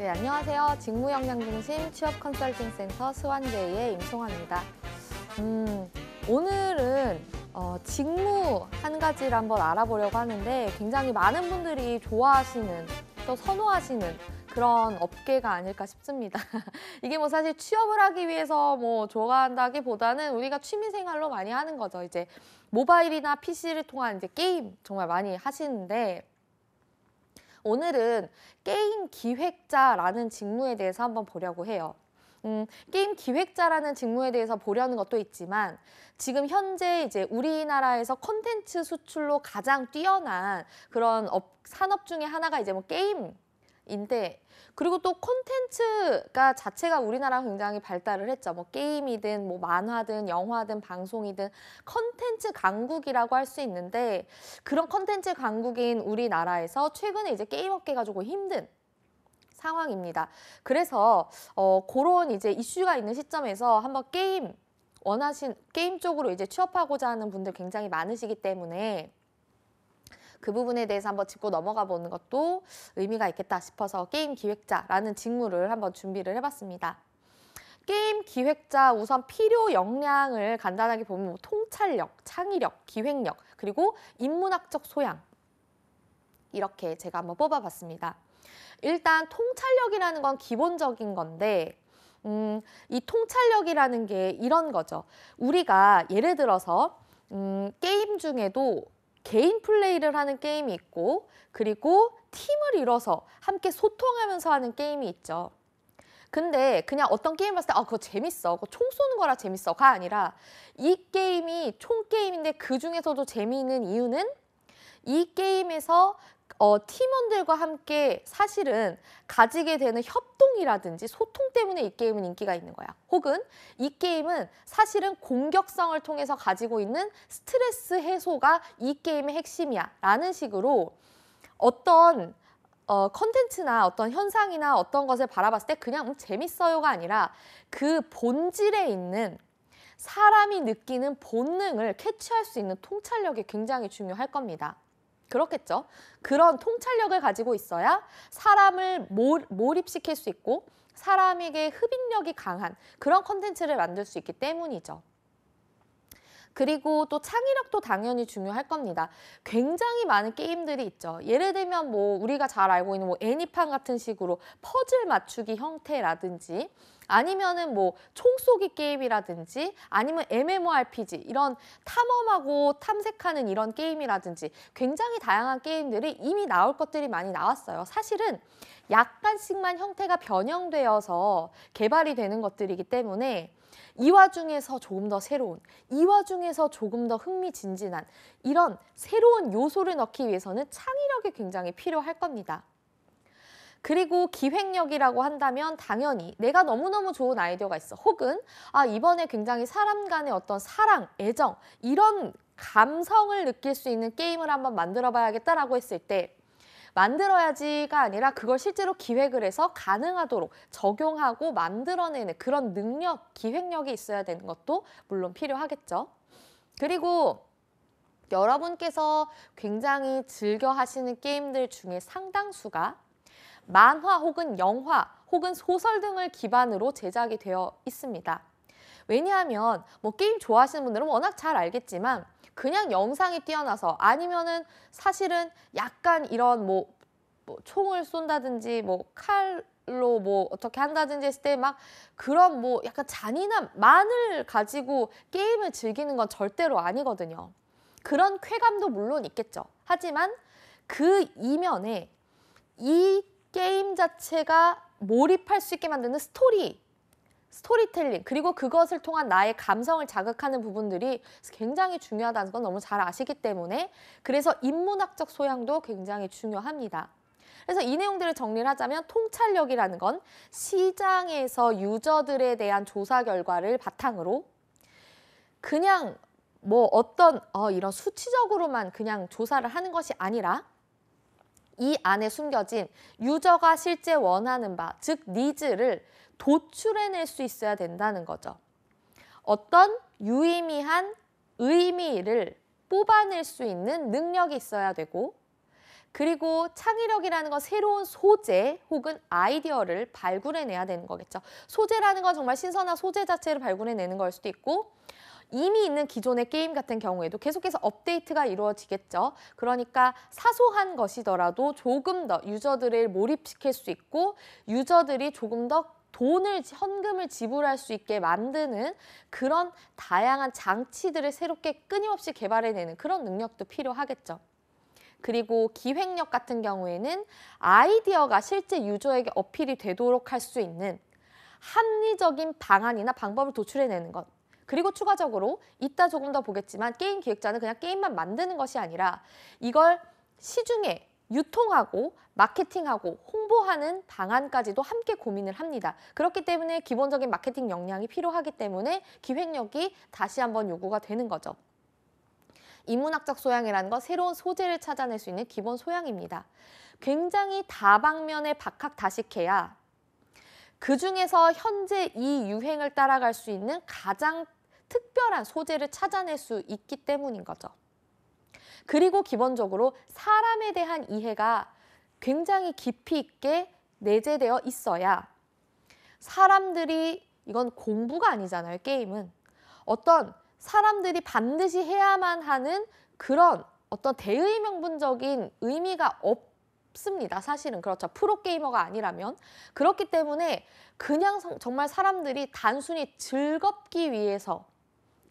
네, 안녕하세요. 직무역량중심 취업컨설팅센터 스완제이의 임송환입니다 음, 오늘은 어, 직무 한 가지를 한번 알아보려고 하는데 굉장히 많은 분들이 좋아하시는 또 선호하시는 그런 업계가 아닐까 싶습니다. 이게 뭐 사실 취업을 하기 위해서 뭐 좋아한다기보다는 우리가 취미 생활로 많이 하는 거죠. 이제 모바일이나 PC를 통한 이제 게임 정말 많이 하시는데 오늘은 게임 기획자라는 직무에 대해서 한번 보려고 해요. 음, 게임 기획자라는 직무에 대해서 보려는 것도 있지만 지금 현재 이제 우리나라에서 컨텐츠 수출로 가장 뛰어난 그런 업, 산업 중에 하나가 이제 뭐 게임 인데 그리고 또 콘텐츠가 자체가 우리나라 굉장히 발달을 했죠. 뭐 게임이든 뭐 만화든 영화든 방송이든 콘텐츠 강국이라고 할 수 있는데 그런 콘텐츠 강국인 우리나라에서 최근에 이제 게임 업계가 조금 힘든 상황입니다. 그래서 어 그런 이제 이슈가 있는 시점에서 한번 게임 원하신 게임 쪽으로 이제 취업하고자 하는 분들 굉장히 많으시기 때문에 그 부분에 대해서 한번 짚고 넘어가 보는 것도 의미가 있겠다 싶어서 게임 기획자라는 직무를 한번 준비를 해봤습니다. 게임 기획자 우선 필요 역량을 간단하게 보면 뭐 통찰력, 창의력, 기획력, 그리고 인문학적 소양 이렇게 제가 한번 뽑아봤습니다. 일단 통찰력이라는 건 기본적인 건데 음, 이 통찰력이라는 게 이런 거죠. 우리가 예를 들어서 음, 게임 중에도 개인 플레이를 하는 게임이 있고 그리고 팀을 이뤄서 함께 소통하면서 하는 게임이 있죠. 근데 그냥 어떤 게임 봤을 때아 그거 재밌어 그거 총 쏘는 거라 재밌어가 아니라 이 게임이 총 게임인데 그 중에서도 재미있는 이유는 이 게임에서 어, 팀원들과 함께 사실은 가지게 되는 협동이라든지 소통 때문에 이 게임은 인기가 있는 거야. 혹은 이 게임은 사실은 공격성을 통해서 가지고 있는 스트레스 해소가 이 게임의 핵심이야. 라는 식으로 어떤 어, 컨텐츠나 어떤 현상이나 어떤 것을 바라봤을 때 그냥 음, 재밌어요가 아니라 그 본질에 있는 사람이 느끼는 본능을 캐치할 수 있는 통찰력이 굉장히 중요할 겁니다. 그렇겠죠. 그런 통찰력을 가지고 있어야 사람을 몰입시킬 수 있고 사람에게 흡입력이 강한 그런 컨텐츠를 만들 수 있기 때문이죠. 그리고 또 창의력도 당연히 중요할 겁니다. 굉장히 많은 게임들이 있죠. 예를 들면 뭐 우리가 잘 알고 있는 뭐 애니판 같은 식으로 퍼즐 맞추기 형태라든지 아니면은 뭐 총쏘기 게임이라든지 아니면 MMORPG 이런 탐험하고 탐색하는 이런 게임이라든지 굉장히 다양한 게임들이 이미 나올 것들이 많이 나왔어요. 사실은 약간씩만 형태가 변형되어서 개발이 되는 것들이기 때문에 이 와중에서 조금 더 새로운, 이 와중에서 조금 더 흥미진진한 이런 새로운 요소를 넣기 위해서는 창의력이 굉장히 필요할 겁니다. 그리고 기획력이라고 한다면 당연히 내가 너무너무 좋은 아이디어가 있어. 혹은 아, 이번에 굉장히 사람 간의 어떤 사랑, 애정 이런 감성을 느낄 수 있는 게임을 한번 만들어 봐야겠다라고 했을 때 만들어야지가 아니라 그걸 실제로 기획을 해서 가능하도록 적용하고 만들어내는 그런 능력, 기획력이 있어야 되는 것도 물론 필요하겠죠. 그리고 여러분께서 굉장히 즐겨 하시는 게임들 중에 상당수가 만화 혹은 영화 혹은 소설 등을 기반으로 제작이 되어 있습니다. 왜냐하면 뭐 게임 좋아하시는 분들은 워낙 잘 알겠지만 그냥 영상이 뛰어나서 아니면은 사실은 약간 이런 뭐, 뭐 총을 쏜다든지 뭐 칼로 뭐 어떻게 한다든지 했을 때 막 그런 뭐 약간 잔인한 만을 가지고 게임을 즐기는 건 절대로 아니거든요. 그런 쾌감도 물론 있겠죠. 하지만 그 이면에 이 게임 자체가 몰입할 수 있게 만드는 스토리 스토리텔링 그리고 그것을 통한 나의 감성을 자극하는 부분들이 굉장히 중요하다는 건 너무 잘 아시기 때문에 그래서 인문학적 소양도 굉장히 중요합니다. 그래서 이 내용들을 정리를 하자면 통찰력이라는 건 시장에서 유저들에 대한 조사 결과를 바탕으로 그냥 뭐 어떤 어, 이런 수치적으로만 그냥 조사를 하는 것이 아니라 이 안에 숨겨진 유저가 실제 원하는 바, 즉 니즈를 도출해낼 수 있어야 된다는 거죠. 어떤 유의미한 의미를 뽑아낼 수 있는 능력이 있어야 되고 그리고 창의력이라는 건 새로운 소재 혹은 아이디어를 발굴해내야 되는 거겠죠. 소재라는 건 정말 신선한 소재 자체를 발굴해내는 걸 수도 있고 이미 있는 기존의 게임 같은 경우에도 계속해서 업데이트가 이루어지겠죠. 그러니까 사소한 것이더라도 조금 더 유저들을 몰입시킬 수 있고 유저들이 조금 더 돈을 현금을 지불할 수 있게 만드는 그런 다양한 장치들을 새롭게 끊임없이 개발해내는 그런 능력도 필요하겠죠. 그리고 기획력 같은 경우에는 아이디어가 실제 유저에게 어필이 되도록 할 수 있는 합리적인 방안이나 방법을 도출해내는 것 그리고 추가적으로 이따 조금 더 보겠지만 게임 기획자는 그냥 게임만 만드는 것이 아니라 이걸 시중에 유통하고 마케팅하고 홍보하는 방안까지도 함께 고민을 합니다. 그렇기 때문에 기본적인 마케팅 역량이 필요하기 때문에 기획력이 다시 한번 요구가 되는 거죠. 인문학적 소양이라는 건 새로운 소재를 찾아낼 수 있는 기본 소양입니다. 굉장히 다방면에 박학다식해야 그 중에서 현재 이 유행을 따라갈 수 있는 가장 특별한 소재를 찾아낼 수 있기 때문인 거죠. 그리고 기본적으로 사람에 대한 이해가 굉장히 깊이 있게 내재되어 있어야 사람들이 이건 공부가 아니잖아요. 게임은 어떤 사람들이 반드시 해야만 하는 그런 어떤 대의명분적인 의미가 없습니다. 사실은 그렇죠. 프로게이머가 아니라면 그렇기 때문에 그냥 정말 사람들이 단순히 즐겁기 위해서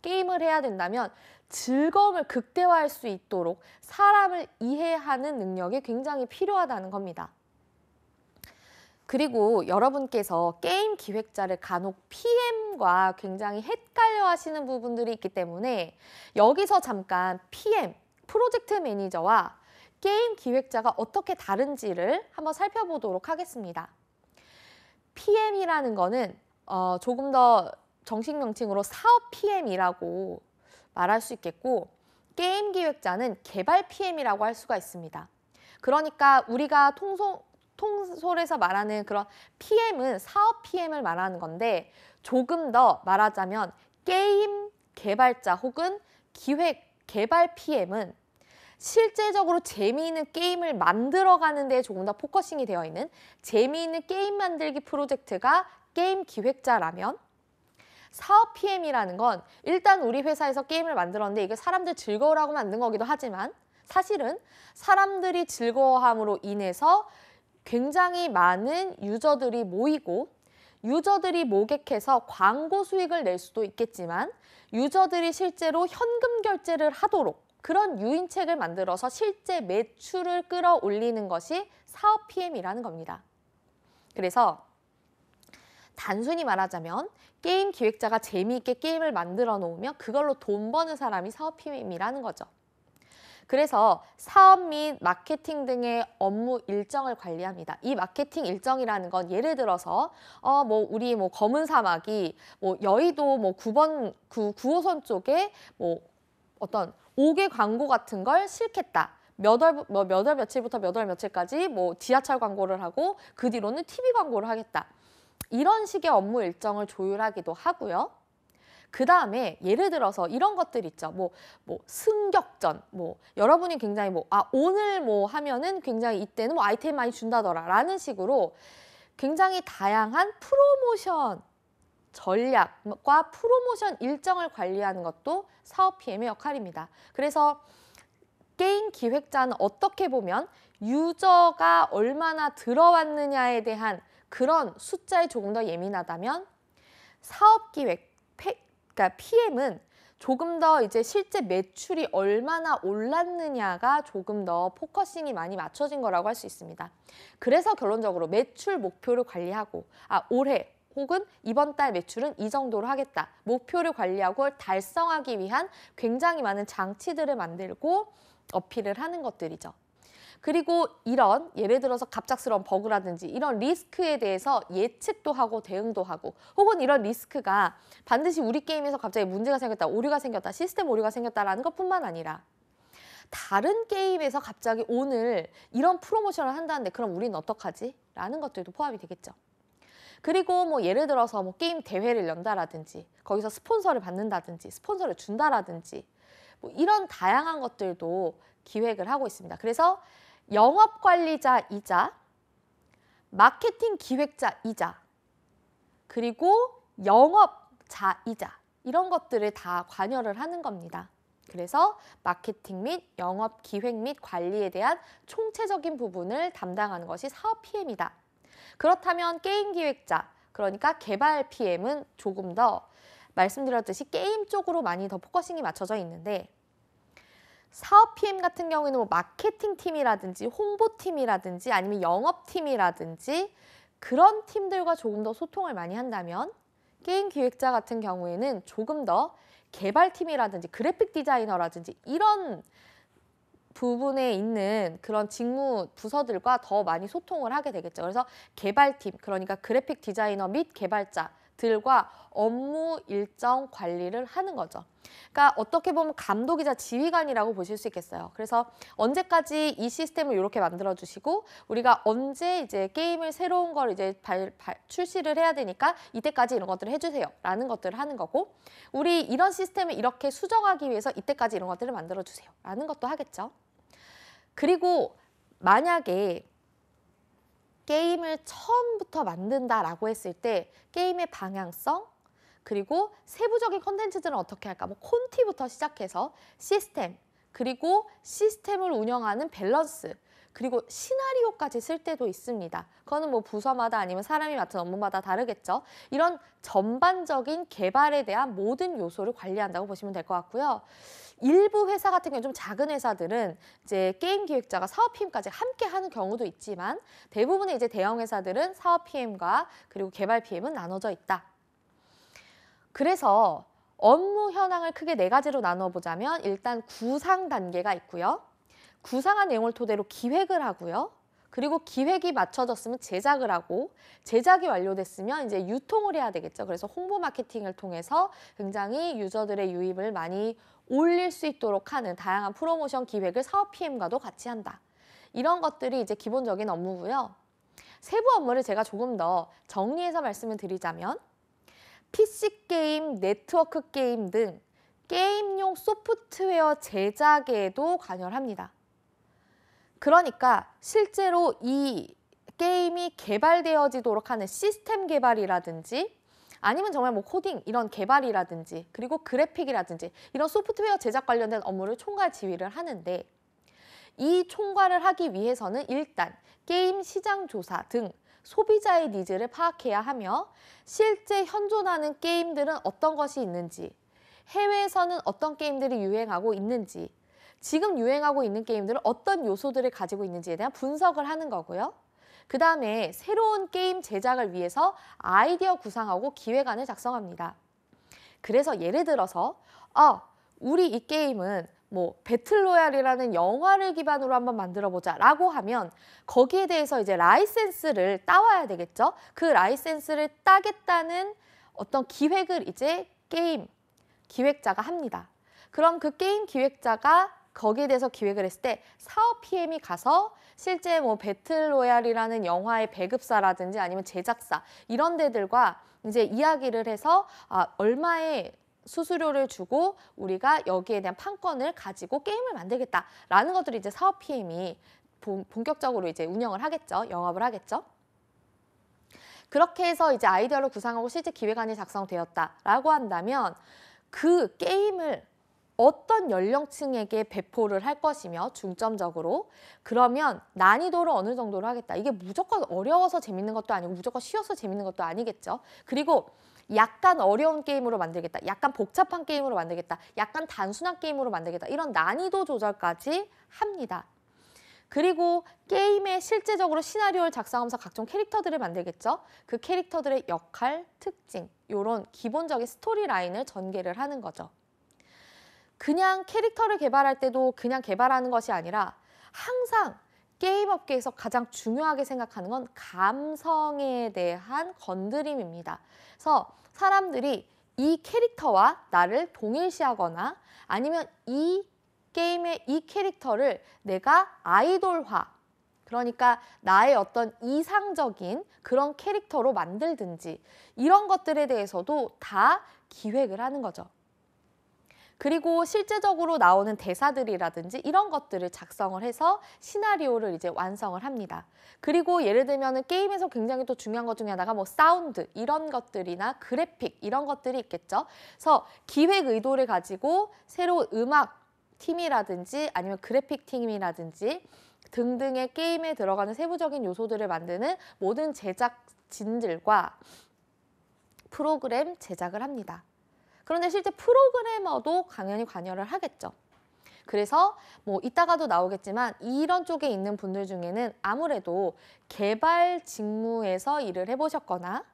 게임을 해야 된다면 즐거움을 극대화할 수 있도록 사람을 이해하는 능력이 굉장히 필요하다는 겁니다. 그리고 여러분께서 게임 기획자를 간혹 PM과 굉장히 헷갈려 하시는 부분들이 있기 때문에 여기서 잠깐 PM, 프로젝트 매니저와 게임 기획자가 어떻게 다른지를 한번 살펴보도록 하겠습니다. PM이라는 거는 어, 조금 더 정식 명칭으로 사업 PM이라고 말할 수 있겠고 게임 기획자는 개발 PM이라고 할 수가 있습니다. 그러니까 우리가 통소, 통솔에서 말하는 그런 PM은 사업 PM을 말하는 건데 조금 더 말하자면 게임 개발자 혹은 기획 개발 PM은 실제적으로 재미있는 게임을 만들어가는 데 조금 더 포커싱이 되어 있는 재미있는 게임 만들기 프로젝트가 게임 기획자라면 사업 PM이라는 건 일단 우리 회사에서 게임을 만들었는데 이게 사람들 즐거우라고 만든 거기도 하지만 사실은 사람들이 즐거워함으로 인해서 굉장히 많은 유저들이 모이고 유저들이 모객해서 광고 수익을 낼 수도 있겠지만 유저들이 실제로 현금 결제를 하도록 그런 유인책을 만들어서 실제 매출을 끌어올리는 것이 사업 PM이라는 겁니다. 그래서 단순히 말하자면 게임 기획자가 재미있게 게임을 만들어 놓으면 그걸로 돈 버는 사람이 사업 팀이라는 거죠. 그래서 사업 및 마케팅 등의 업무 일정을 관리합니다. 이 마케팅 일정이라는 건 예를 들어서 어 뭐 우리 뭐 검은 사막이 뭐 여의도 뭐 9번 그 9호선 쪽에 뭐 어떤 5개 광고 같은 걸 실겠다. 몇월 뭐 몇월 며칠부터 몇 월 며칠까지 뭐 지하철 광고를 하고 그 뒤로는 TV 광고를 하겠다. 이런 식의 업무 일정을 조율하기도 하고요. 그 다음에 예를 들어서 이런 것들 있죠. 뭐, 뭐, 승격전. 뭐, 여러분이 굉장히 뭐, 아, 오늘 뭐 하면은 굉장히 이때는 뭐 아이템 많이 준다더라. 라는 식으로 굉장히 다양한 프로모션 전략과 프로모션 일정을 관리하는 것도 사업 PM의 역할입니다. 그래서 게임 기획자는 어떻게 보면 유저가 얼마나 들어왔느냐에 대한 그런 숫자에 조금 더 예민하다면 사업 기획 그러니까 PM은 조금 더 이제 실제 매출이 얼마나 올랐느냐가 조금 더 포커싱이 많이 맞춰진 거라고 할 수 있습니다. 그래서 결론적으로 매출 목표를 관리하고 아 올해 혹은 이번 달 매출은 이 정도로 하겠다. 목표를 관리하고 달성하기 위한 굉장히 많은 장치들을 만들고 어필을 하는 것들이죠. 그리고 이런 예를 들어서 갑작스러운 버그라든지 이런 리스크에 대해서 예측도 하고 대응도 하고 혹은 이런 리스크가 반드시 우리 게임에서 갑자기 문제가 생겼다, 오류가 생겼다, 시스템 오류가 생겼다라는 것뿐만 아니라 다른 게임에서 갑자기 오늘 이런 프로모션을 한다는데 그럼 우리는 어떡하지? 라는 것들도 포함이 되겠죠. 그리고 뭐 예를 들어서 뭐 게임 대회를 연다라든지 거기서 스폰서를 받는다든지 스폰서를 준다라든지 뭐 이런 다양한 것들도 기획을 하고 있습니다. 그래서 영업관리자이자 마케팅 기획자이자 그리고 영업자이자 이런 것들을 다 관여를 하는 겁니다. 그래서 마케팅 및 영업 기획 및 관리에 대한 총체적인 부분을 담당하는 것이 사업 PM이다. 그렇다면 게임 기획자, 그러니까 개발 PM은 조금 더 말씀드렸듯이 게임 쪽으로 많이 더 포커싱이 맞춰져 있는데 사업 PM 같은 경우에는 뭐 마케팅 팀이라든지 홍보 팀이라든지 아니면 영업 팀이라든지 그런 팀들과 조금 더 소통을 많이 한다면 게임 기획자 같은 경우에는 조금 더 개발팀이라든지 그래픽 디자이너라든지 이런 부분에 있는 그런 직무 부서들과 더 많이 소통을 하게 되겠죠. 그래서 개발팀, 그러니까 그래픽 디자이너 및 개발자 들과 업무 일정 관리를 하는 거죠. 그러니까 어떻게 보면 감독이자 지휘관이라고 보실 수 있겠어요. 그래서 언제까지 이 시스템을 이렇게 만들어 주시고 우리가 언제 이제 게임을 새로운 걸 이제 발, 발, 출시를 해야 되니까 이때까지 이런 것들을 해주세요라는 것들을 하는 거고 우리 이런 시스템을 이렇게 수정하기 위해서 이때까지 이런 것들을 만들어 주세요라는 것도 하겠죠. 그리고 만약에 게임을 처음부터 만든다라고 했을 때 게임의 방향성 그리고 세부적인 컨텐츠들은 어떻게 할까 뭐 콘티부터 시작해서 시스템 그리고 시스템을 운영하는 밸런스 그리고 시나리오까지 쓸 때도 있습니다. 그거는 뭐 부서마다 아니면 사람이 맡은 업무마다 다르겠죠. 이런 전반적인 개발에 대한 모든 요소를 관리한다고 보시면 될 것 같고요. 일부 회사 같은 경우 좀 작은 회사들은 이제 게임 기획자가 사업 PM까지 함께 하는 경우도 있지만 대부분의 이제 대형 회사들은 사업 PM과 그리고 개발 PM은 나눠져 있다. 그래서 업무 현황을 크게 네 가지로 나눠 보자면 일단 구상 단계가 있고요. 구상한 내용을 토대로 기획을 하고요. 그리고 기획이 맞춰졌으면 제작을 하고 제작이 완료됐으면 이제 유통을 해야 되겠죠. 그래서 홍보 마케팅을 통해서 굉장히 유저들의 유입을 많이 올릴 수 있도록 하는 다양한 프로모션 기획을 사업 PM과도 같이 한다. 이런 것들이 이제 기본적인 업무고요. 세부 업무를 제가 조금 더 정리해서 말씀을 드리자면 PC 게임, 네트워크 게임 등 게임용 소프트웨어 제작에도 관여를 합니다. 그러니까 실제로 이 게임이 개발되어지도록 하는 시스템 개발이라든지 아니면 정말 뭐 코딩 이런 개발이라든지 그리고 그래픽이라든지 이런 소프트웨어 제작 관련된 업무를 총괄 지휘를 하는데 이 총괄을 하기 위해서는 일단 게임 시장 조사 등 소비자의 니즈를 파악해야 하며 실제 현존하는 게임들은 어떤 것이 있는지 해외에서는 어떤 게임들이 유행하고 있는지 지금 유행하고 있는 게임들은 어떤 요소들을 가지고 있는지에 대한 분석을 하는 거고요. 그 다음에 새로운 게임 제작을 위해서 아이디어 구상하고 기획안을 작성합니다. 그래서 예를 들어서 아 우리 이 게임은 뭐 배틀로얄이라는 영화를 기반으로 한번 만들어 보자 라고 하면 거기에 대해서 이제 라이센스를 따와야 되겠죠. 그 라이센스를 따겠다는 어떤 기획을 이제 게임 기획자가 합니다. 그럼 그 게임 기획자가 거기에 대해서 기획을 했을 때 사업 PM이 가서 실제 뭐 배틀로얄이라는 영화의 배급사라든지 아니면 제작사 이런 데들과 이제 이야기를 해서 아, 얼마의 수수료를 주고 우리가 여기에 대한 판권을 가지고 게임을 만들겠다라는 것들이 이제 사업 PM이 본격적으로 이제 운영을 하겠죠. 영업을 하겠죠. 그렇게 해서 이제 아이디어를 구상하고 실제 기획안이 작성되었다라고 한다면 그 게임을 어떤 연령층에게 배포를 할 것이며 중점적으로 그러면 난이도를 어느 정도로 하겠다. 이게 무조건 어려워서 재밌는 것도 아니고 무조건 쉬워서 재밌는 것도 아니겠죠. 그리고 약간 어려운 게임으로 만들겠다. 약간 복잡한 게임으로 만들겠다. 약간 단순한 게임으로 만들겠다. 이런 난이도 조절까지 합니다. 그리고 게임에 실제적으로 시나리오를 작성하면서 각종 캐릭터들을 만들겠죠. 그 캐릭터들의 역할, 특징, 이런 기본적인 스토리 라인을 전개를 하는 거죠. 그냥 캐릭터를 개발할 때도 그냥 개발하는 것이 아니라 항상 게임 업계에서 가장 중요하게 생각하는 건 감성에 대한 건드림입니다. 그래서 사람들이 이 캐릭터와 나를 동일시하거나 아니면 이 게임의 이 캐릭터를 내가 아이돌화 그러니까 나의 어떤 이상적인 그런 캐릭터로 만들든지 이런 것들에 대해서도 다 기획을 하는 거죠. 그리고 실제적으로 나오는 대사들이라든지 이런 것들을 작성을 해서 시나리오를 이제 완성을 합니다. 그리고 예를 들면 게임에서 굉장히 또 중요한 것 중에 하나가 뭐 사운드 이런 것들이나 그래픽 이런 것들이 있겠죠. 그래서 기획 의도를 가지고 새로운 음악 팀이라든지 아니면 그래픽 팀이라든지 등등의 게임에 들어가는 세부적인 요소들을 만드는 모든 제작진들과 프로그램 제작을 합니다. 그런데 실제 프로그래머도 당연히 관여를 하겠죠. 그래서 뭐 이따가도 나오겠지만 이런 쪽에 있는 분들 중에는 아무래도 개발 직무에서 일을 해보셨거나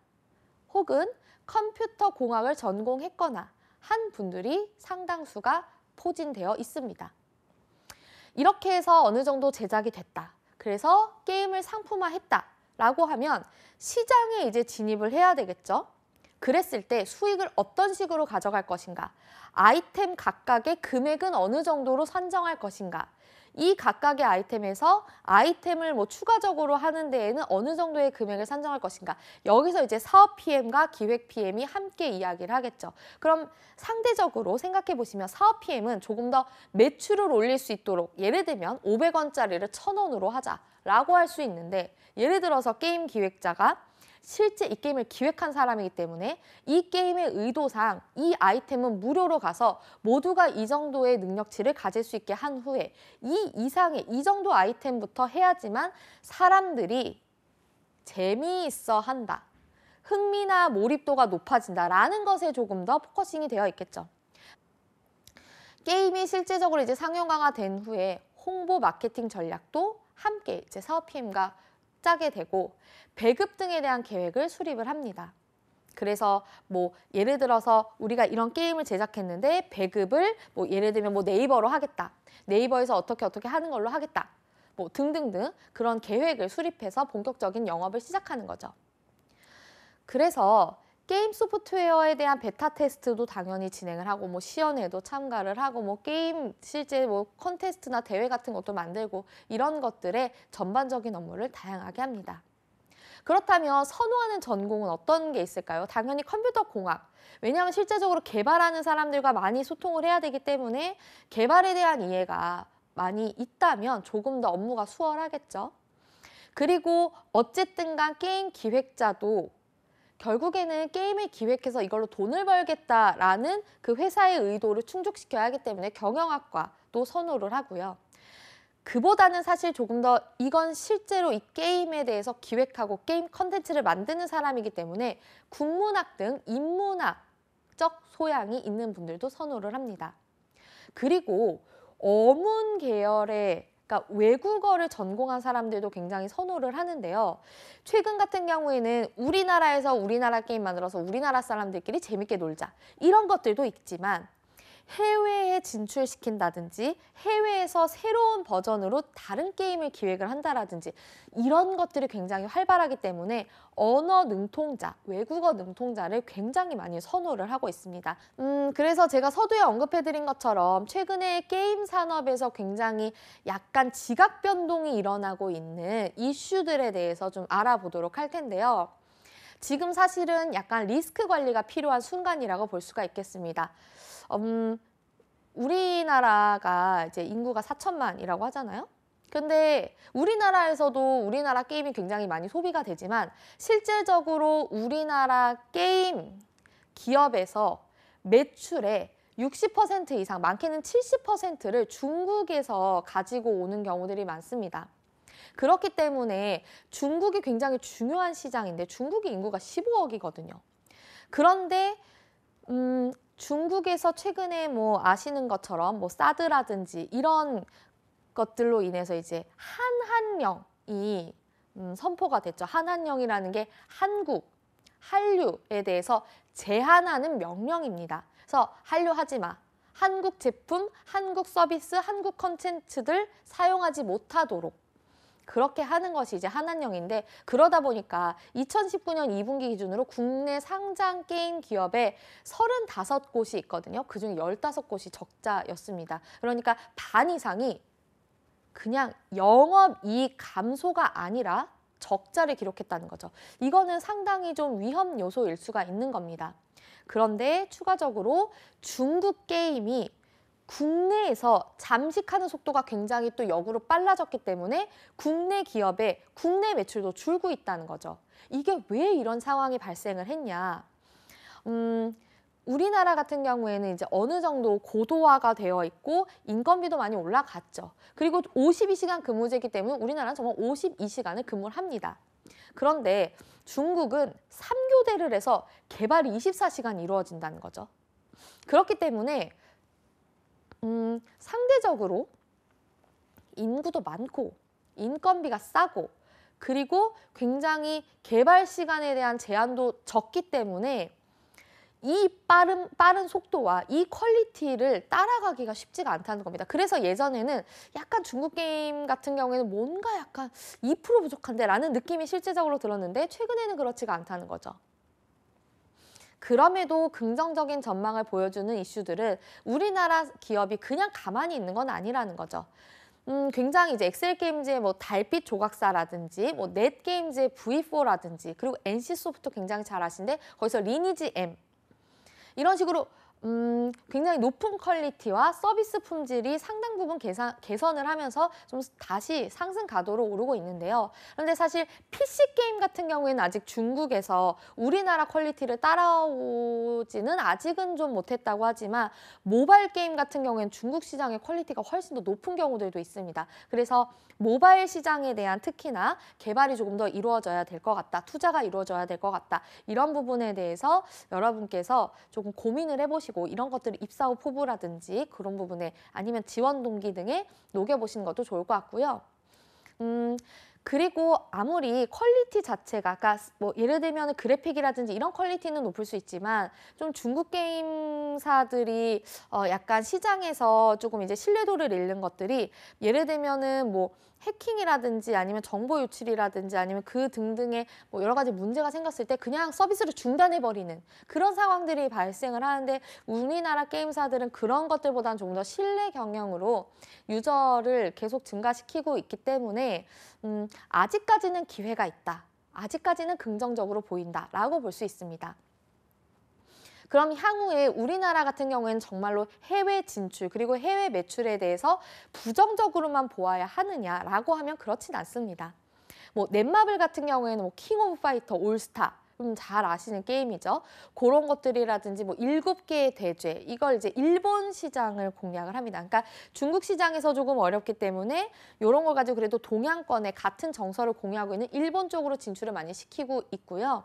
혹은 컴퓨터 공학을 전공했거나 한 분들이 상당수가 포진되어 있습니다. 이렇게 해서 어느 정도 제작이 됐다. 그래서 게임을 상품화했다. 라고 하면 시장에 이제 진입을 해야 되겠죠. 그랬을 때 수익을 어떤 식으로 가져갈 것인가, 아이템 각각의 금액은 어느 정도로 산정할 것인가, 이 각각의 아이템에서 아이템을 뭐 추가적으로 하는 데에는 어느 정도의 금액을 산정할 것인가 여기서 이제 사업 PM과 기획 PM이 함께 이야기를 하겠죠. 그럼 상대적으로 생각해 보시면 사업 PM은 조금 더 매출을 올릴 수 있도록 예를 들면 500원짜리를 1000원으로 하자라고 할 수 있는데 예를 들어서 게임 기획자가 실제 이 게임을 기획한 사람이기 때문에 이 게임의 의도상 이 아이템은 무료로 가서 모두가 이 정도의 능력치를 가질 수 있게 한 후에 이 이상의 이 정도 아이템부터 해야지만 사람들이 재미있어 한다. 흥미나 몰입도가 높아진다라는 것에 조금 더 포커싱이 되어 있겠죠. 게임이 실제적으로 이제 상용화가 된 후에 홍보 마케팅 전략도 함께 이제 사업팀과 짜게 되고 배급 등에 대한 계획을 수립을 합니다. 그래서 뭐 예를 들어서 우리가 이런 게임을 제작했는데 배급을 뭐 예를 들면 뭐 네이버로 하겠다. 네이버에서 어떻게 어떻게 하는 걸로 하겠다. 뭐 등등등 그런 계획을 수립해서 본격적인 영업을 시작하는 거죠. 그래서 게임 소프트웨어에 대한 베타 테스트도 당연히 진행을 하고 뭐시연에도 참가를 하고 뭐 게임 실제 뭐 컨테스트나 대회 같은 것도 만들고 이런 것들의 전반적인 업무를 다양하게 합니다. 그렇다면 선호하는 전공은 어떤 게 있을까요? 당연히 컴퓨터 공학. 왜냐하면 실제적으로 개발하는 사람들과 많이 소통을 해야 되기 때문에 개발에 대한 이해가 많이 있다면 조금 더 업무가 수월하겠죠. 그리고 어쨌든 간 게임 기획자도 결국에는 게임을 기획해서 이걸로 돈을 벌겠다라는 그 회사의 의도를 충족시켜야 하기 때문에 경영학과도 선호를 하고요. 그보다는 사실 조금 더 이건 실제로 이 게임에 대해서 기획하고 게임 컨텐츠를 만드는 사람이기 때문에 국문학 등 인문학적 소양이 있는 분들도 선호를 합니다. 그리고 어문 계열의 그러니까 외국어를 전공한 사람들도 굉장히 선호를 하는데요. 최근 같은 경우에는 우리나라에서 우리나라 게임 만들어서 우리나라 사람들끼리 재밌게 놀자 이런 것들도 있지만 해외에 진출시킨다든지 해외에서 새로운 버전으로 다른 게임을 기획을 한다라든지 이런 것들이 굉장히 활발하기 때문에 언어 능통자, 외국어 능통자를 굉장히 많이 선호를 하고 있습니다. 음, 그래서 제가 서두에 언급해드린 것처럼 최근에 게임 산업에서 굉장히 약간 지각 변동이 일어나고 있는 이슈들에 대해서 좀 알아보도록 할 텐데요. 지금 사실은 약간 리스크 관리가 필요한 순간이라고 볼 수가 있겠습니다. 음, 우리나라가 이제 인구가 4천만이라고 하잖아요. 근데 우리나라에서도 우리나라 게임이 굉장히 많이 소비가 되지만 실제적으로 우리나라 게임 기업에서 매출의 60% 이상, 많게는 70%를 중국에서 가지고 오는 경우들이 많습니다. 그렇기 때문에 중국이 굉장히 중요한 시장인데 중국이 인구가 15억이거든요. 그런데 음, 중국에서 최근에 뭐 아시는 것처럼 뭐 사드라든지 이런 것들로 인해서 이제 한한령이 음, 선포가 됐죠. 한한령이라는 게 한국, 한류에 대해서 제한하는 명령입니다. 그래서 한류하지 마. 한국 제품, 한국 서비스, 한국 컨텐츠들 사용하지 못하도록 그렇게 하는 것이 이제 한한령인데 그러다 보니까 2019년 2분기 기준으로 국내 상장 게임 기업에 35곳이 있거든요. 그중에 15곳이 적자였습니다. 그러니까 반 이상이 그냥 영업이익 감소가 아니라 적자를 기록했다는 거죠. 이거는 상당히 좀 위험 요소일 수가 있는 겁니다. 그런데 추가적으로 중국 게임이 국내에서 잠식하는 속도가 굉장히 또 역으로 빨라졌기 때문에 국내 기업의 국내 매출도 줄고 있다는 거죠. 이게 왜 이런 상황이 발생을 했냐. 음, 우리나라 같은 경우에는 이제 어느 정도 고도화가 되어 있고 인건비도 많이 올라갔죠. 그리고 52시간 근무제이기 때문에 우리나라는 정말 52시간을 근무를 합니다. 그런데 중국은 3교대를 해서 개발이 24시간 이루어진다는 거죠. 그렇기 때문에 음, 상대적으로 인구도 많고 인건비가 싸고 그리고 굉장히 개발 시간에 대한 제한도 적기 때문에 이 빠른, 빠른 속도와 이 퀄리티를 따라가기가 쉽지가 않다는 겁니다. 그래서 예전에는 약간 중국 게임 같은 경우에는 뭔가 약간 2% 부족한데 라는 느낌이 실제적으로 들었는데 최근에는 그렇지가 않다는 거죠. 그럼에도 긍정적인 전망을 보여주는 이슈들은 우리나라 기업이 그냥 가만히 있는 건 아니라는 거죠. 음, 굉장히 이제 엑셀 게임즈의 뭐 달빛 조각사라든지 뭐넷 게임즈의 V4라든지 그리고 NC소프트 굉장히 잘 아신데 거기서 리니지 M 이런 식으로 음, 굉장히 높은 퀄리티와 서비스 품질이 상당 부분 개선, 개선을 하면서 좀 다시 상승 가도로 오르고 있는데요. 그런데 사실 PC 게임 같은 경우에는 아직 중국에서 우리나라 퀄리티를 따라오지는 아직은 좀 못했다고 하지만 모바일 게임 같은 경우에는 중국 시장의 퀄리티가 훨씬 더 높은 경우들도 있습니다. 그래서 모바일 시장에 대한 특히나 개발이 조금 더 이루어져야 될 것 같다. 투자가 이루어져야 될 것 같다. 이런 부분에 대해서 여러분께서 조금 고민을 해보시고 하시고 이런 것들을 입사 후 포부라든지 그런 부분에 아니면 지원 동기 등에 녹여보시는 것도 좋을 것 같고요. 음, 그리고 아무리 퀄리티 자체가 아까 그러니까 뭐 예를 들면 그래픽이라든지 이런 퀄리티는 높을 수 있지만 좀 중국 게임사들이 어 약간 시장에서 조금 이제 신뢰도를 잃는 것들이 예를 들면은 뭐 해킹이라든지 아니면 정보 유출이라든지 아니면 그 등등의 뭐 여러 가지 문제가 생겼을 때 그냥 서비스를 중단해버리는 그런 상황들이 발생을 하는데 우리나라 게임사들은 그런 것들보다는 좀 더 신뢰 경영으로 유저를 계속 증가시키고 있기 때문에 음, 아직까지는 기회가 있다. 아직까지는 긍정적으로 보인다라고 볼 수 있습니다. 그럼 향후에 우리나라 같은 경우에는 정말로 해외 진출 그리고 해외 매출에 대해서 부정적으로만 보아야 하느냐라고 하면 그렇진 않습니다. 뭐 넷마블 같은 경우에는 뭐킹 오브 파이터, 올스타 좀잘 아시는 게임이죠. 그런 것들이라든지 뭐 일곱 개의 대죄 이걸 이제 일본 시장을 공략을 합니다. 그러니까 중국 시장에서 조금 어렵기 때문에 이런 걸 가지고 그래도 동양권의 같은 정서를 공유하고 있는 일본 쪽으로 진출을 많이 시키고 있고요.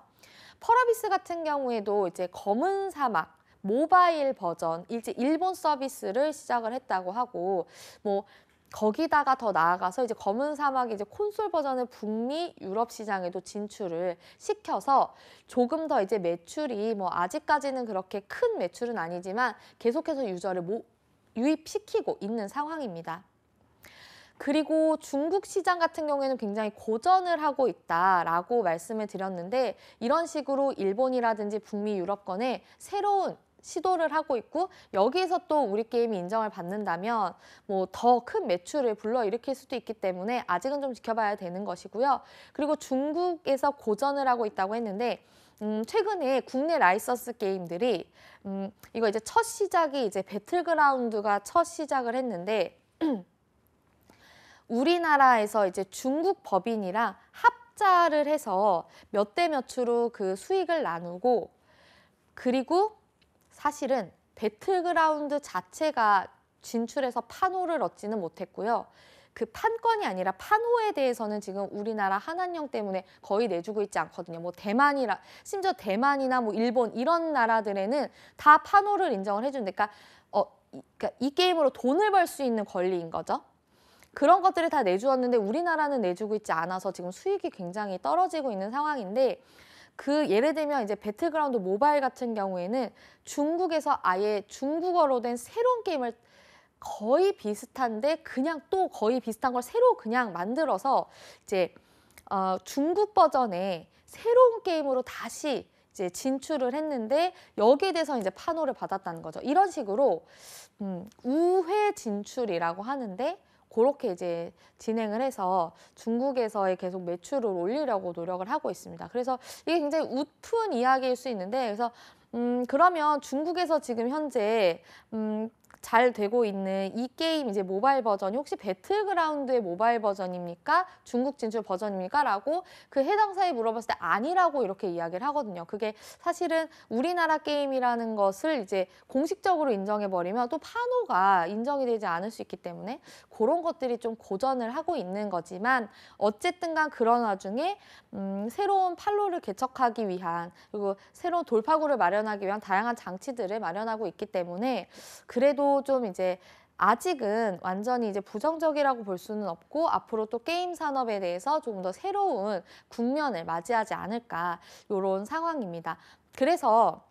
펄어비스 같은 경우에도 이제 검은 사막 모바일 버전 이제 일본 서비스를 시작을 했다고 하고 뭐 거기다가 더 나아가서 이제 검은 사막의 이제 콘솔 버전을 북미 유럽 시장에도 진출을 시켜서 조금 더 이제 매출이 뭐 아직까지는 그렇게 큰 매출은 아니지만 계속해서 유저를 모, 유입시키고 있는 상황입니다. 그리고 중국 시장 같은 경우에는 굉장히 고전을 하고 있다라고 말씀을 드렸는데 이런 식으로 일본이라든지 북미 유럽권에 새로운 시도를 하고 있고 여기에서 또 우리 게임이 인정을 받는다면 뭐 더 큰 매출을 불러일으킬 수도 있기 때문에 아직은 좀 지켜봐야 되는 것이고요. 그리고 중국에서 고전을 하고 있다고 했는데 음, 최근에 국내 라이선스 게임들이 음, 이거 이제 첫 시작이 이제 배틀그라운드가 첫 시작을 했는데 음, 우리나라에서 이제 중국 법인이랑 합자를 해서 몇 대 몇으로 그 수익을 나누고 그리고 사실은 배틀그라운드 자체가 진출해서 판호를 얻지는 못했고요. 그 판권이 아니라 판호에 대해서는 지금 우리나라 한한령 때문에 거의 내주고 있지 않거든요. 뭐 대만이라 심지어 대만이나 뭐 일본 이런 나라들에는 다 판호를 인정을 해준다. 그러니까 어, 이, 그러니까 이 게임으로 돈을 벌 수 있는 권리인 거죠. 그런 것들을 다 내주었는데 우리나라는 내주고 있지 않아서 지금 수익이 굉장히 떨어지고 있는 상황인데 그 예를 들면 이제 배틀그라운드 모바일 같은 경우에는 중국에서 아예 중국어로 된 새로운 게임을 거의 비슷한데 그냥 또 거의 비슷한 걸 새로 그냥 만들어서 이제 어, 중국 버전의 새로운 게임으로 다시 이제 진출을 했는데 여기에 대해서 이제 판호를 받았다는 거죠. 이런 식으로 음, 우회 진출이라고 하는데 그렇게 이제 진행을 해서 중국에서의 계속 매출을 올리려고 노력을 하고 있습니다. 그래서 이게 굉장히 웃픈 이야기일 수 있는데 그래서 음, 그러면 중국에서 지금 현재 음, 잘 되고 있는 이 게임 이제 모바일 버전이 혹시 배틀그라운드의 모바일 버전입니까? 중국 진출 버전입니까? 라고 그 해당사에 물어봤을 때 아니라고 이렇게 이야기를 하거든요. 그게 사실은 우리나라 게임이라는 것을 이제 공식적으로 인정해버리면 또 판호가 인정이 되지 않을 수 있기 때문에 그런 것들이 좀 고전을 하고 있는 거지만 어쨌든 간 그런 와중에 음, 새로운 판로를 개척하기 위한 그리고 새로운 돌파구를 마련하기 위한 다양한 장치들을 마련하고 있기 때문에 그래도 좀 이제 아직은 완전히 이제 부정적이라고 볼 수는 없고 앞으로 또 게임 산업에 대해서 조금 더 새로운 국면을 맞이하지 않을까 이런 상황입니다. 그래서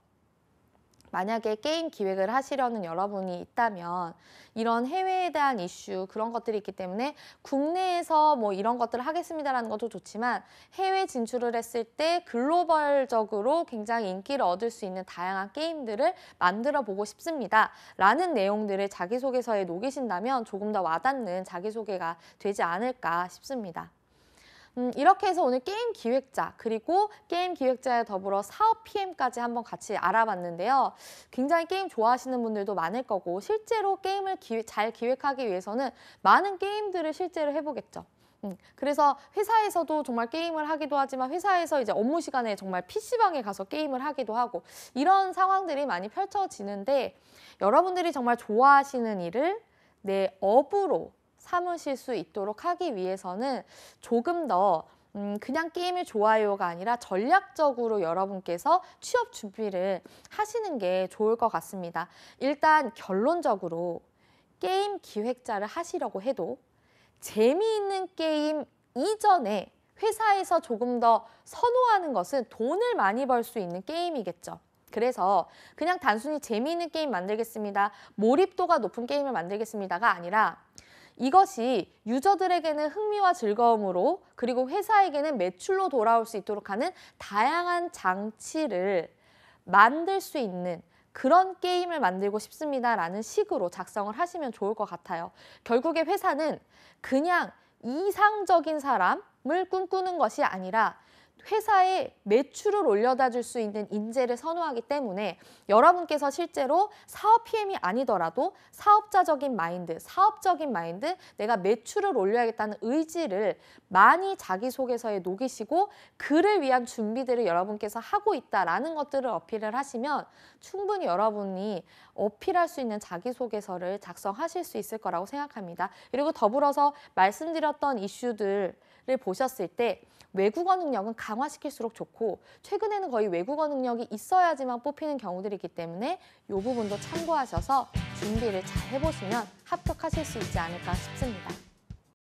만약에 게임 기획을 하시려는 여러분이 있다면 이런 해외에 대한 이슈 그런 것들이 있기 때문에 국내에서 뭐 이런 것들을 하겠습니다라는 것도 좋지만 해외 진출을 했을 때 글로벌적으로 굉장히 인기를 얻을 수 있는 다양한 게임들을 만들어 보고 싶습니다. 라는 내용들을 자기소개서에 녹이신다면 조금 더 와닿는 자기소개가 되지 않을까 싶습니다. 음, 이렇게 해서 오늘 게임 기획자 그리고 게임 기획자에 더불어 사업 PM까지 한번 같이 알아봤는데요. 굉장히 게임 좋아하시는 분들도 많을 거고 실제로 게임을 기획, 잘 기획하기 위해서는 많은 게임들을 실제로 해보겠죠. 음, 그래서 회사에서도 정말 게임을 하기도 하지만 회사에서 이제 업무 시간에 정말 PC방에 가서 게임을 하기도 하고 이런 상황들이 많이 펼쳐지는데 여러분들이 정말 좋아하시는 일을 내 업으로 삼으실 수 있도록 하기 위해서는 조금 더 음, 그냥 게임을 좋아요가 아니라 전략적으로 여러분께서 취업 준비를 하시는 게 좋을 것 같습니다. 일단 결론적으로 게임 기획자를 하시려고 해도 재미있는 게임 이전에 회사에서 조금 더 선호하는 것은 돈을 많이 벌 수 있는 게임이겠죠. 그래서 그냥 단순히 재미있는 게임 만들겠습니다. 몰입도가 높은 게임을 만들겠습니다가 아니라 이것이 유저들에게는 흥미와 즐거움으로 그리고 회사에게는 매출로 돌아올 수 있도록 하는 다양한 장치를 만들 수 있는 그런 게임을 만들고 싶습니다라는 식으로 작성을 하시면 좋을 것 같아요. 결국에 회사는 그냥 이상적인 사람을 꿈꾸는 것이 아니라 회사의 매출을 올려다 줄 수 있는 인재를 선호하기 때문에 여러분께서 실제로 사업 PM이 아니더라도 사업자적인 마인드, 사업적인 마인드, 내가 매출을 올려야겠다는 의지를 많이 자기소개서에 녹이시고 그를 위한 준비들을 여러분께서 하고 있다라는 것들을 어필을 하시면 충분히 여러분이 어필할 수 있는 자기소개서를 작성하실 수 있을 거라고 생각합니다. 그리고 더불어서 말씀드렸던 이슈들 보셨을 때 외국어 능력은 강화시킬수록 좋고 최근에는 거의 외국어 능력이 있어야지만 뽑히는 경우들이 기 때문에 이 부분도 참고하셔서 준비를 잘 해보시면 합격하실 수 있지 않을까 싶습니다.